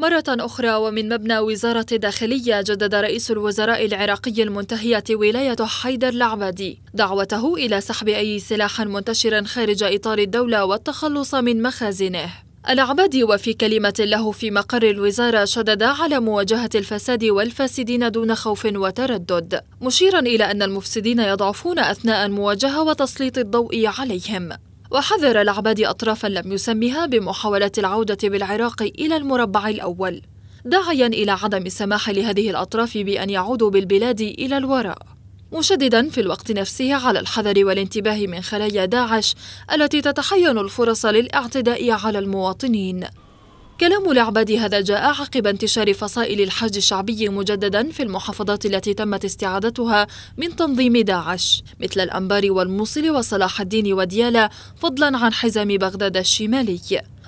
مرة أخرى ومن مبنى وزارة الداخلية جدد رئيس الوزراء العراقي المنتهية ولاية حيدر العبادي دعوته إلى سحب أي سلاح منتشر خارج إطار الدولة والتخلص من مخازنه العبادي وفي كلمة له في مقر الوزارة شدد على مواجهة الفساد والفاسدين دون خوف وتردد مشيرا إلى أن المفسدين يضعفون أثناء المواجهة وتسليط الضوء عليهم وحذر العبادي أطرافا لم يسمها بمحاولة العودة بالعراق إلى المربع الأول داعيا إلى عدم السماح لهذه الأطراف بأن يعودوا بالبلاد إلى الوراء مشددا في الوقت نفسه على الحذر والانتباه من خلايا داعش التي تتحين الفرص للاعتداء على المواطنين كلام العبادي هذا جاء عقب انتشار فصائل الحج الشعبي مجددا في المحافظات التي تمت استعادتها من تنظيم داعش مثل الأنبار والموصل وصلاح الدين وديالى فضلا عن حزام بغداد الشمالي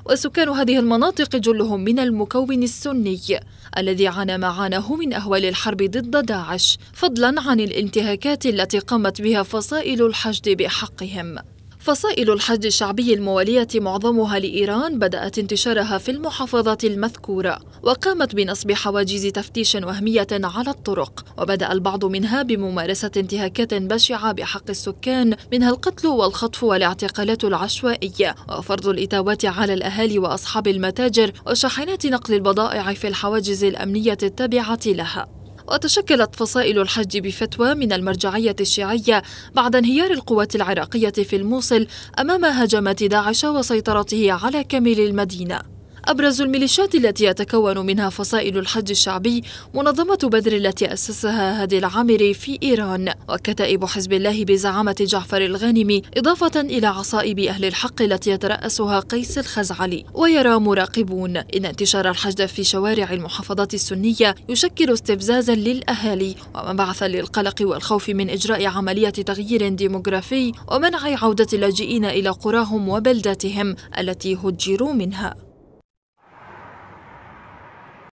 وسكان هذه المناطق جلهم من المكون السني الذي عانى ما عاناه من أهوال الحرب ضد داعش فضلا عن الانتهاكات التي قامت بها فصائل الحشد بحقهم فصائل الحشد الشعبي الموالية معظمها لإيران بدأت انتشارها في المحافظات المذكورة وقامت بنصب حواجز تفتيش وهمية على الطرق وبدأ البعض منها بممارسة انتهاكات بشعة بحق السكان منها القتل والخطف والاعتقالات العشوائية وفرض الإتاوات على الأهالي وأصحاب المتاجر وشاحنات نقل البضائع في الحواجز الأمنية التابعة لها وتشكلت فصائل الحج بفتوى من المرجعية الشيعية بعد انهيار القوات العراقية في الموصل أمام هجمات داعش وسيطرته على كامل المدينة أبرز الميليشيات التي يتكون منها فصائل الحج الشعبي منظمة بدر التي أسسها هادي العامري في إيران وكتائب حزب الله بزعامة جعفر الغانمي إضافة إلى عصائب أهل الحق التي يترأسها قيس الخزعلي ويرى مراقبون إن انتشار الحشد في شوارع المحافظات السنية يشكل استفزازا للأهالي ومبعثا للقلق والخوف من إجراء عملية تغيير ديموغرافي ومنع عودة اللاجئين إلى قراهم وبلداتهم التي هجروا منها